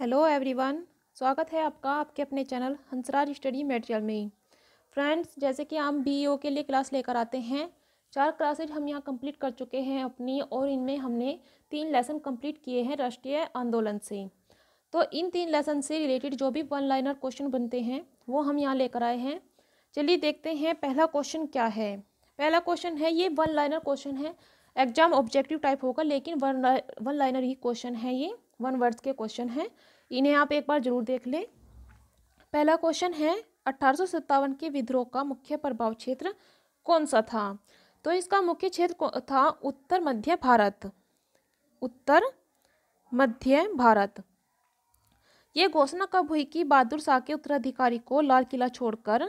hello everyone स्वागत है आपका आपके अपने चैनल हंसराज स्टडी मटेरियल में फ्रेंड्स जैसे कि हम बीईओ e के लिए क्लास लेकर आते हैं चार क्लासेज हम यहाँ कंप्लीट कर चुके हैं अपनी और इनमें हमने तीन लेसन कंप्लीट किए हैं राष्ट्रीय आंदोलन से तो इन तीन लेसन से रिलेटेड जो भी वन लाइनर क्वेश्चन बनते हैं वो हम यहाँ लेकर आए हैं चलिए देखते हैं पहला क्वेश्चन क्या है पहला क्वेश्चन है ये वन लाइनर क्वेश्चन है एग्जाम ऑब्जेक्टिव टाइप होगा लेकिन वन वन लाइनर ही क्वेश्चन है ये वन वर्ड्स के क्वेश्चन हैं इन्हें आप एक बार जरूर देख लें पहला क्वेश्चन है अठारह के विद्रोह का मुख्य प्रभाव क्षेत्र कौन सा था तो इसका मुख्य क्षेत्र था उत्तर मध्य भारत उत्तर मध्य भारत ये घोषणा कब हुई कि बहादुर शाह के उत्तराधिकारी को लाल किला छोड़कर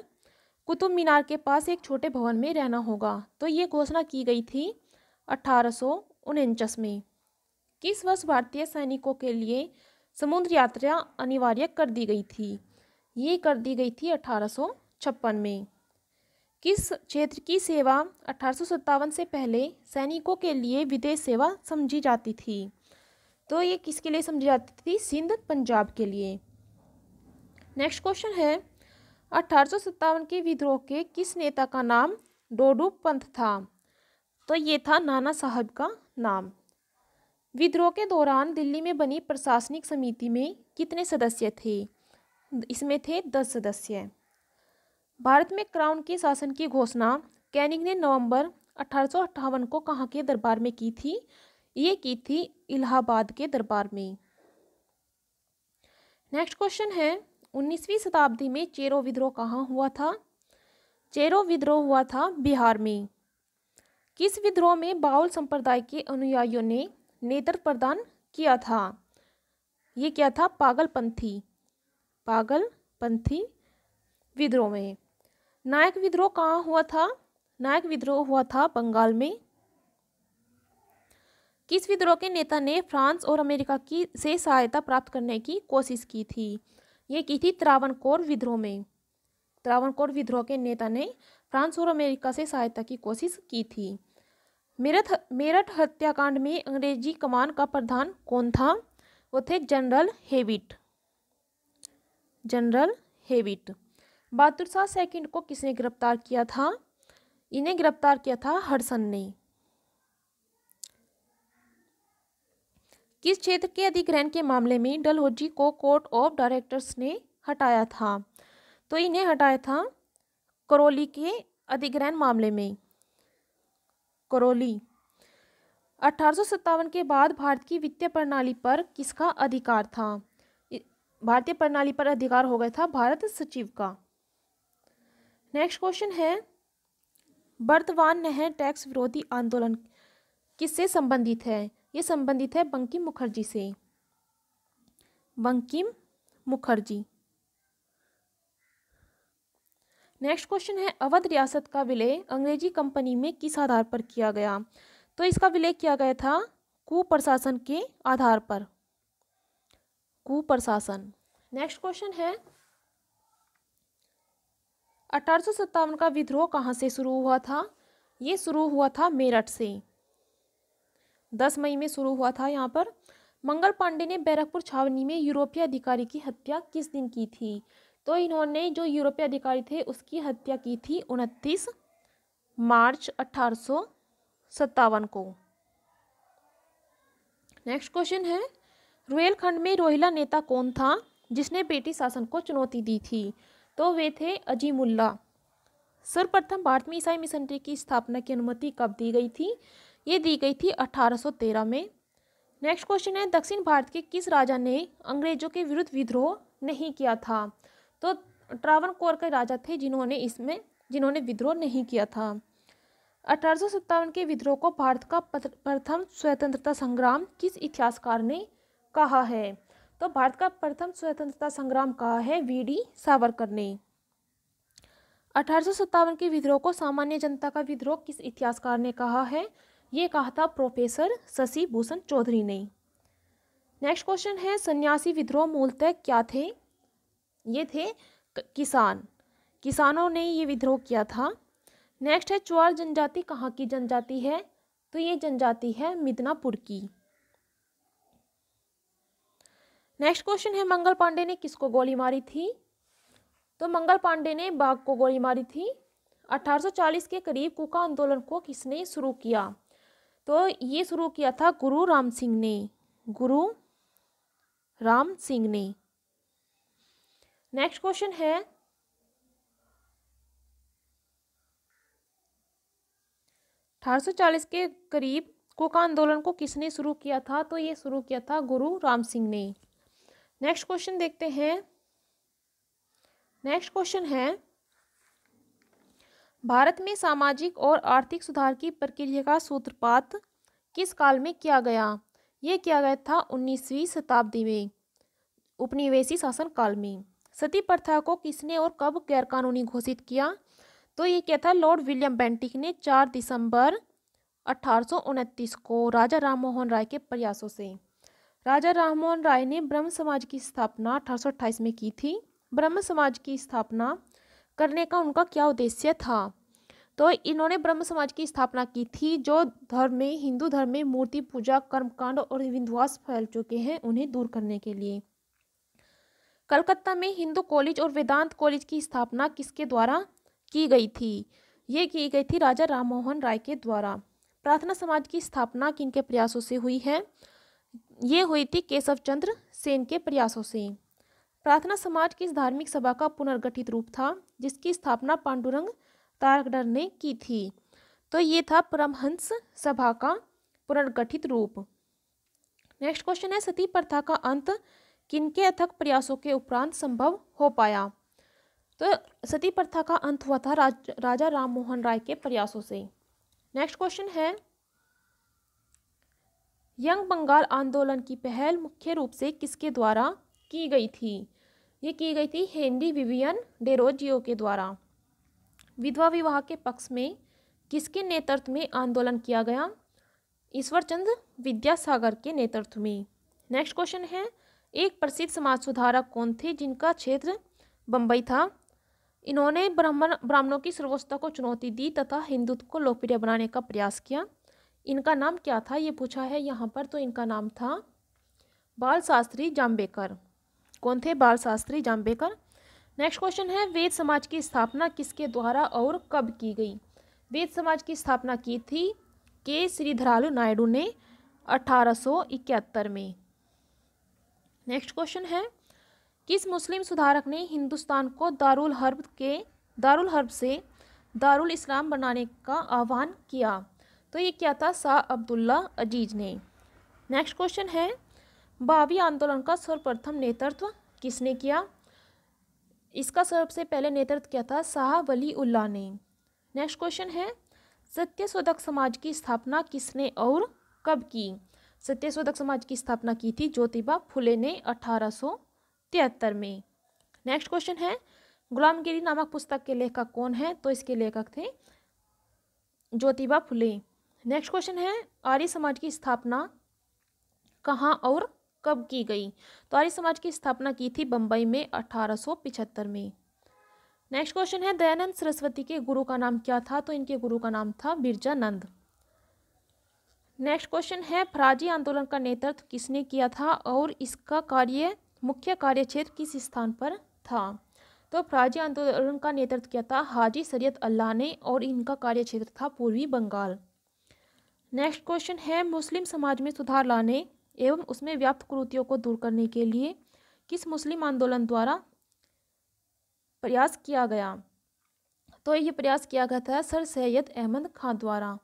कुतुब मीनार के पास एक छोटे भवन में रहना होगा तो ये घोषणा की गई थी अठारह में किस वर्ष भारतीय सैनिकों के लिए समुद्र यात्रा अनिवार्य कर दी गई थी ये कर दी गई थी अठारह में किस क्षेत्र की सेवा अठारह से पहले सैनिकों के लिए विदेश सेवा समझी जाती थी तो ये किसके लिए समझी जाती थी सिंध पंजाब के लिए नेक्स्ट क्वेश्चन है अठारह के विद्रोह के किस नेता का नाम डोडू पंथ था तो ये था नाना साहब का नाम विद्रोह के दौरान दिल्ली में बनी प्रशासनिक समिति में कितने सदस्य थे इसमें थे दस सदस्य भारत में क्राउन के शासन की घोषणा कैनिंग ने नवंबर अठारह को कहाँ के दरबार में की थी ये की थी इलाहाबाद के दरबार में नेक्स्ट क्वेश्चन है उन्नीसवीं शताब्दी में चेरो विद्रोह कहाँ हुआ था चेरो विद्रोह हुआ था बिहार में किस विद्रोह में बाउल संप्रदाय के अनुयायियों ने नेतृत्व प्रदान किया था ये क्या था पागलपंथी पागलपंथी विद्रोह में नायक विद्रोह कहाँ हुआ था नायक विद्रोह हुआ था बंगाल में किस विद्रोह के नेता ने फ्रांस और अमेरिका की से सहायता प्राप्त करने की कोशिश की थी ये की थी कोर विद्रोह में कोर विद्रोह के नेता ने फ्रांस और अमेरिका से सहायता की कोशिश की थी मेरठ मेरठ हत्याकांड में अंग्रेजी कमान का प्रधान कौन था वो थे general Hewitt general Hewitt Bahadur Shah second को किसने गिरफ्तार किया था इन्हें गिरफ्तार किया था हरसन ने किस क्षेत्र के अधिग्रहण के मामले में डलहोजी को कोर्ट ऑफ डायरेक्टर्स ने हटाया था तो इन्हें हटाया था करौली के अधिग्रहण मामले में करोली अठारह के बाद भारत की वित्तीय प्रणाली पर किसका अधिकार था भारतीय प्रणाली पर अधिकार हो गया था भारत सचिव का नेक्स्ट क्वेश्चन है वर्तमान नहर टैक्स विरोधी आंदोलन किससे संबंधित है ये संबंधित है बंकिम मुखर्जी से बंकिम मुखर्जी नेक्स्ट क्वेश्चन है अवध रियासत का विलय अंग्रेजी कंपनी में किस आधार पर किया गया तो इसका विलय किया गया था कुप्रशासन के आधार पर कुप्रशासन नेक्स्ट क्वेश्चन है अठारह का विद्रोह कहाँ से शुरू हुआ था ये शुरू हुआ था मेरठ से दस मई में शुरू हुआ था यहाँ पर मंगल पांडे ने बैरकपुर छावनी में यूरोपीय अधिकारी की हत्या किस दिन की थी तो इन्होंने जो यूरोपीय अधिकारी थे उसकी हत्या की थी उनतीस मार्च अठारह को नेक्स्ट क्वेश्चन है रुहेलखंड में रोहिला नेता कौन था जिसने ब्रिटिश शासन को चुनौती दी थी तो वे थे अजीमुल्ला सर्वप्रथम भारत में ईसाई मिशनरी की स्थापना की अनुमति कब दी गई थी ये दी गई थी 1813 में नेक्स्ट क्वेश्चन है दक्षिण भारत के किस राजा ने अंग्रेजों के विरुद्ध विद्रोह नहीं किया था तो ट्रावन कोर के राजा थे जिन्होंने इसमें जिन्होंने विद्रोह नहीं किया था अठारह के विद्रोह को भारत का प्रथम स्वतंत्रता संग्राम किस इतिहासकार ने कहा है तो भारत का प्रथम स्वतंत्रता संग्राम कहा है वी डी सावरकर ने अठारह के विद्रोह को सामान्य जनता का विद्रोह किस इतिहासकार ने कहा है ये कहा था प्रोफेसर शशि भूषण चौधरी ने नेक्स्ट क्वेश्चन है सन्यासी विद्रोह मूलतः क्या थे ये थे किसान किसानों ने ये विद्रोह किया था नेक्स्ट है चुआल जनजाति कहाँ की जनजाति है तो ये जनजाति है मिदनापुर की नेक्स्ट क्वेश्चन है मंगल पांडे ने किसको गोली मारी थी तो मंगल पांडे ने बाघ को गोली मारी थी 1840 के करीब कुका आंदोलन को किसने शुरू किया तो ये शुरू किया था गुरु राम सिंह ने गुरु राम सिंह ने नेक्स्ट क्वेश्चन है अठारह के करीब कोक आंदोलन को किसने शुरू किया था तो ये शुरू किया था गुरु राम सिंह ने नेक्स्ट क्वेश्चन देखते हैं नेक्स्ट क्वेश्चन है भारत में सामाजिक और आर्थिक सुधार की प्रक्रिया का सूत्रपात किस काल में किया गया ये किया गया था उन्नीसवीं शताब्दी में उपनिवेशी शासन काल में सती प्रथा को किसने और कब गैरकानूनी घोषित किया तो ये क्या था लॉर्ड विलियम बेंटिक ने चार दिसंबर अठारह को राजा राम मोहन राय के प्रयासों से राजा राममोहन राय ने ब्रह्म समाज की स्थापना अठारह में की थी ब्रह्म समाज की स्थापना करने का उनका क्या उद्देश्य था तो इन्होंने ब्रह्म समाज की स्थापना की थी जो धर्म में हिंदू धर्म में मूर्ति पूजा कर्मकांड और विंधवास फैल चुके हैं उन्हें दूर करने के लिए कलकत्ता में हिंदू कॉलेज और वेदांत कॉलेज की स्थापना किसके द्वारा की गई थी ये की गई थी राजा राममोहन राय के द्वारा प्रार्थना समाज की स्थापना किनके प्रयासों से हुई है ये हुई थी केशव चंद्र सेन के प्रयासों से प्रार्थना समाज किस धार्मिक सभा का पुनर्गठित रूप था जिसकी स्थापना पांडुरंग तारकडर ने की थी तो ये था परमहंस सभा का पुनर्गठित रूप नेक्स्ट क्वेश्चन है सती प्रथा का अंत किन के अथक प्रयासों के उपरांत संभव हो पाया तो सती प्रथा का अंत हुआ था राज, राजा राम मोहन राय के प्रयासों से नेक्स्ट क्वेश्चन है यंग बंगाल आंदोलन की पहल मुख्य रूप से किसके द्वारा की गई थी ये की गई थी हेनरी विवियन डेरोजियो के द्वारा विधवा विवाह के पक्ष में किसके नेतृत्व में आंदोलन किया गया ईश्वरचंद विद्यासागर के नेतृत्व में नेक्स्ट क्वेश्चन है एक प्रसिद्ध समाज सुधारक कौन थे जिनका क्षेत्र बम्बई था इन्होंने ब्राह्मण ब्राह्मणों की सर्वोच्चता को चुनौती दी तथा हिंदुत्व को लोकप्रिय बनाने का प्रयास किया इनका नाम क्या था ये पूछा है यहाँ पर तो इनका नाम था बाल शास्त्री जाम्बेकर कौन थे बाल शास्त्री जाम्बेकर नेक्स्ट क्वेश्चन है वेद समाज की स्थापना किसके द्वारा और कब की गई वेद समाज की स्थापना की थी के श्रीधरालू नायडू ने अठारह में नेक्स्ट क्वेश्चन है किस मुस्लिम सुधारक ने हिंदुस्तान को दारुल हर्ब के दारुल हर्ब से दारुल इस्लाम बनाने का आह्वान किया तो ये क्या था शाह अब्दुल्ला अजीज ने नेक्स्ट क्वेश्चन है बावी आंदोलन का सर्वप्रथम नेतृत्व किसने किया इसका सबसे पहले नेतृत्व क्या था शाह वली उल्ला ने नेक्स्ट क्वेश्चन है सत्य समाज की स्थापना किसने और कब की सत्यशोधक समाज की स्थापना की थी ज्योतिबा फुले ने अठारह में नेक्स्ट क्वेश्चन है गुलामगिरी नामक पुस्तक के लेखक कौन है तो इसके लेखक थे ज्योतिबा फुले नेक्स्ट क्वेश्चन है आर्य समाज की स्थापना कहाँ और कब की गई तो आर्य समाज की स्थापना की थी बम्बई में अठारह में नेक्स्ट क्वेश्चन है दयानंद सरस्वती के गुरु का नाम क्या था तो इनके गुरु का नाम था बिरजानंद नंद नेक्स्ट क्वेश्चन है फराजी आंदोलन का नेतृत्व किसने किया था और इसका कार्य मुख्य कार्य क्षेत्र किस स्थान पर था तो फराजी आंदोलन का नेतृत्व किया था हाजी सैयद अल्लाह ने और इनका कार्य क्षेत्र था पूर्वी बंगाल नेक्स्ट क्वेश्चन है मुस्लिम समाज में सुधार लाने एवं उसमें व्याप्त कुरूतियों को दूर करने के लिए किस मुस्लिम आंदोलन द्वारा प्रयास किया गया तो ये प्रयास किया गया था सर सैयद अहमद खान द्वारा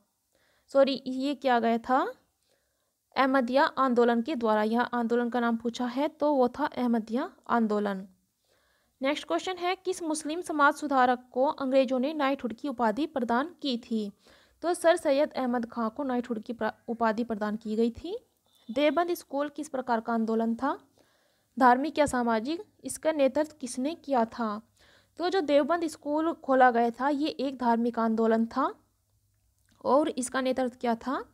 सॉरी ये क्या गया था अहमदिया आंदोलन के द्वारा यह आंदोलन का नाम पूछा है तो वो था अहमदिया आंदोलन नेक्स्ट क्वेश्चन है किस मुस्लिम समाज सुधारक को अंग्रेजों ने नाइटहुड की उपाधि प्रदान की थी तो सर सैयद अहमद खां को नाइटहुड की उपाधि प्रदान की गई थी देवबंद स्कूल किस प्रकार का आंदोलन था धार्मिक या सामाजिक इसका नेतृत्व किसने किया था तो जो देवबंद स्कूल खोला गया था ये एक धार्मिक आंदोलन था और इसका नेतृत्व क्या था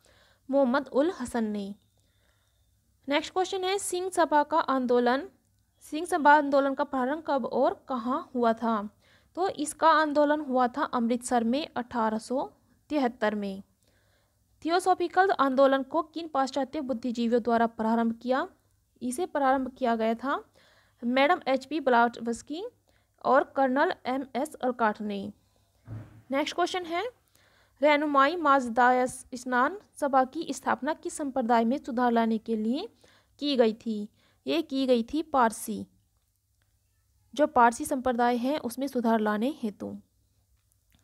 मोहम्मद उल हसन ने नेक्स्ट क्वेश्चन है सिंह सभा का आंदोलन सिंह सभा आंदोलन का प्रारंभ कब और कहाँ हुआ था तो इसका आंदोलन हुआ था अमृतसर में अठारह में थियोसॉफिकल आंदोलन को किन पाश्चात्य बुद्धिजीवियों द्वारा प्रारंभ किया इसे प्रारंभ किया गया था मैडम एच पी ब्लाटवस्की और कर्नल एम एस अलकाठ ने नेक्स्ट क्वेश्चन है रहनुमाई माजदाय स्नान सभा की स्थापना किस संप्रदाय में सुधार लाने के लिए की गई थी ये की गई थी पारसी जो पारसी संप्रदाय है उसमें सुधार लाने हेतु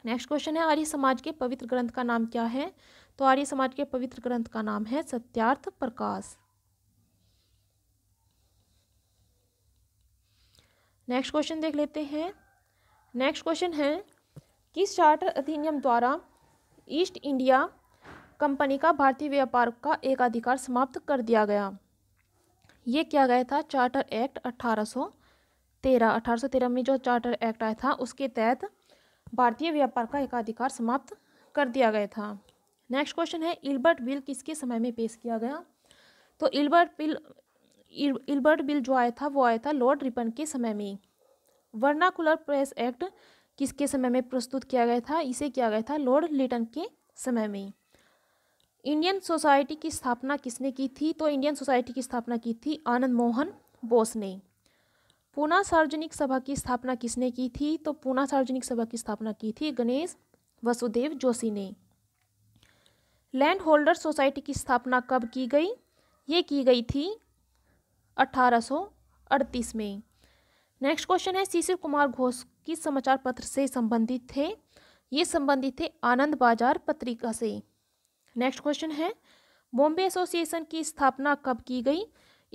नेक्स्ट क्वेश्चन है आर्य समाज के पवित्र ग्रंथ का नाम क्या है तो आर्य समाज के पवित्र ग्रंथ का नाम है सत्यार्थ प्रकाश नेक्स्ट क्वेश्चन देख लेते हैं नेक्स्ट क्वेश्चन है किस चार्टर अधिनियम द्वारा ईस्ट इंडिया कंपनी का भारतीय व्यापार का एक अधिकार समाप्त कर दिया गया ये किया गया था चार्टर एक्ट 1813 1813 में जो चार्टर एक्ट आया था उसके तहत भारतीय व्यापार का एकाधिकार समाप्त कर दिया गया था नेक्स्ट क्वेश्चन है इल्बर्ट बिल किसके समय में पेश किया गया तो इल्बर्ट बिल इल्बर्ट बिल जो आया था वो आया था लॉर्ड रिपन के समय में वर्नाकुलर प्रेस एक्ट किसके समय में प्रस्तुत किया गया था इसे किया गया था लॉर्ड लिटन के समय में इंडियन सोसाइटी की स्थापना किसने की थी तो इंडियन सोसाइटी की स्थापना की थी आनंद मोहन बोस ने पूना सार्वजनिक सभा की स्थापना किसने की थी तो पूना सार्वजनिक सभा की स्थापना की थी गणेश वसुदेव जोशी ने लैंड होल्डर सोसाइटी की स्थापना कब की गई ये की गई थी 1838 में नेक्स्ट क्वेश्चन है शिशिर कुमार घोष किस समाचार पत्र से संबंधित थे ये संबंधित थे आनंद बाजार पत्रिका से नेक्स्ट क्वेश्चन है बॉम्बे एसोसिएशन की स्थापना कब की गई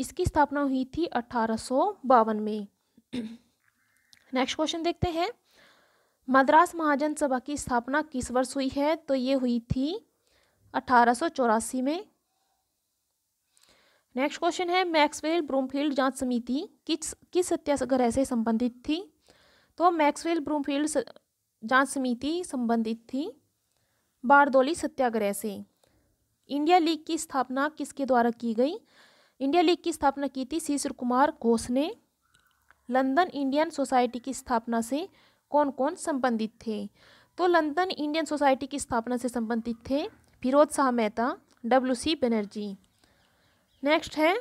इसकी स्थापना हुई थी अठारह में नेक्स्ट क्वेश्चन देखते हैं मद्रास महाजन सभा की स्थापना किस वर्ष हुई है तो ये हुई थी अठारह में नेक्स्ट क्वेश्चन है मैक्सवेल ब्रूमफील्ड जांच समिति किस किस सत्याग्रह से संबंधित थी तो मैक्सवेल ब्रूमफील्ड जांच समिति संबंधित थी बारदोली सत्याग्रह से इंडिया लीग की स्थापना किसके द्वारा की गई इंडिया लीग की स्थापना की थी शीश्र कुमार घोष ने लंदन इंडियन सोसाइटी की स्थापना से कौन कौन संबंधित थे तो लंदन इंडियन सोसाइटी की स्थापना से संबंधित थे Firoz Shah Mehta W C Banerjee next है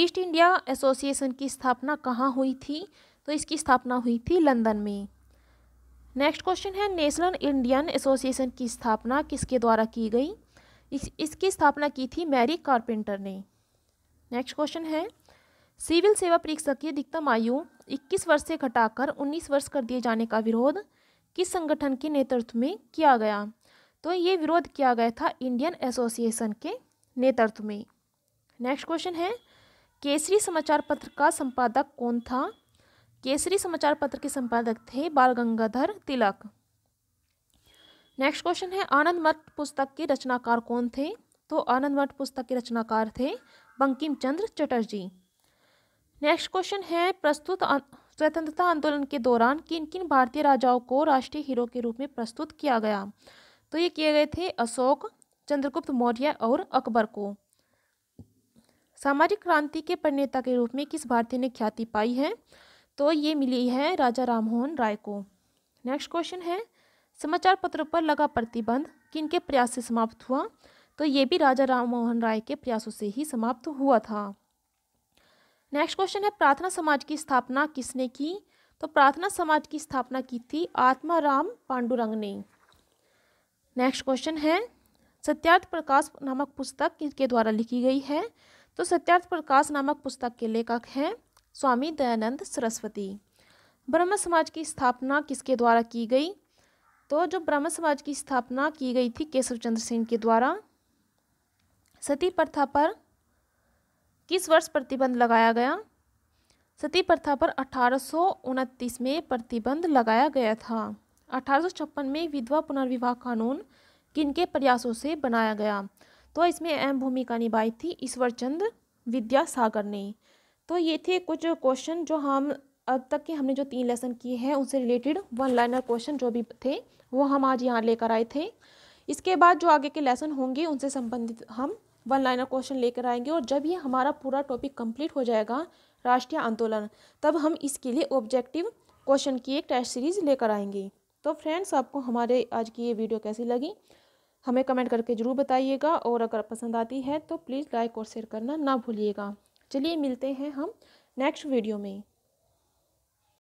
ईस्ट इंडिया एसोसिएशन की स्थापना कहाँ हुई थी तो इसकी स्थापना हुई थी लंदन में नेक्स्ट क्वेश्चन है नेशनल इंडियन एसोसिएशन की स्थापना किसके द्वारा की गई इस, इसकी स्थापना की थी मैरी कारपेंटर ने नेक्स्ट क्वेश्चन है सिविल सेवा परीक्षा की अधिकतम आयु 21 वर्ष से घटाकर 19 वर्ष कर दिए जाने का विरोध किस संगठन के नेतृत्व में किया गया तो ये विरोध किया गया था इंडियन एसोसिएशन के नेतृत्व में नेक्स्ट क्वेश्चन है केसरी समाचार पत्र का संपादक कौन था केसरी समाचार पत्र के संपादक थे बाल गंगाधर तिलक नेक्स्ट क्वेश्चन है आनंद मठ पुस्तक के रचनाकार कौन थे तो आनंद मठ पुस्तक के रचनाकार थे बंकिम चंद्र चटर्जी नेक्स्ट क्वेश्चन है प्रस्तुत अं-, स्वतंत्रता आंदोलन के दौरान किन किन भारतीय राजाओं को राष्ट्रीय हीरो के रूप में प्रस्तुत किया गया तो ये किए गए थे अशोक चंद्रगुप्त मौर्य और अकबर को सामाजिक क्रांति के प्रणेता के रूप में किस भारतीय ने ख्याति पाई है तो ये मिली है राजा राममोहन राय को नेक्स्ट क्वेश्चन है समाचार पत्रों पर लगा प्रतिबंध किन के प्रयास से समाप्त हुआ तो ये भी राजा राममोहन राय के प्रयासों से ही समाप्त हुआ था नेक्स्ट क्वेश्चन है प्रार्थना समाज की स्थापना किसने की तो प्रार्थना समाज की स्थापना की थी आत्माराम पांडुरंग ने नेक्स्ट क्वेश्चन है सत्यार्थ प्रकाश नामक पुस्तक किसके द्वारा लिखी गई है तो सत्यार्थ प्रकाश नामक पुस्तक के लेखक हैं स्वामी दयानंद सरस्वती ब्रह्म समाज की स्थापना किसके द्वारा की गई तो जो ब्रह्म समाज की स्थापना की गई थी केशव चंद्र सिंह के द्वारा सती प्रथा पर किस वर्ष प्रतिबंध लगाया गया सती प्रथा पर अठारह में प्रतिबंध लगाया गया था अठारह में विधवा पुनर्विवाह कानून किनके प्रयासों से बनाया गया तो इसमें अहम भूमिका निभाई थी ईश्वरचंद विद्यासागर ने तो ये थे कुछ क्वेश्चन जो हम अब तक के हमने जो तीन लेसन किए हैं उनसे रिलेटेड वन लाइनर क्वेश्चन जो भी थे वो हम आज यहाँ लेकर आए थे इसके बाद जो आगे के लेसन होंगे उनसे संबंधित हम वन लाइनर क्वेश्चन लेकर आएंगे और जब ये हमारा पूरा टॉपिक कंप्लीट हो जाएगा राष्ट्रीय आंदोलन तब हम इसके लिए ऑब्जेक्टिव क्वेश्चन की एक टेस्ट सीरीज लेकर आएंगे तो फ्रेंड्स आपको हमारे आज की ये वीडियो कैसी लगी हमें कमेंट करके ज़रूर बताइएगा और अगर पसंद आती है तो प्लीज़ लाइक और शेयर करना ना भूलिएगा चलिए मिलते हैं हम नेक्स्ट वीडियो में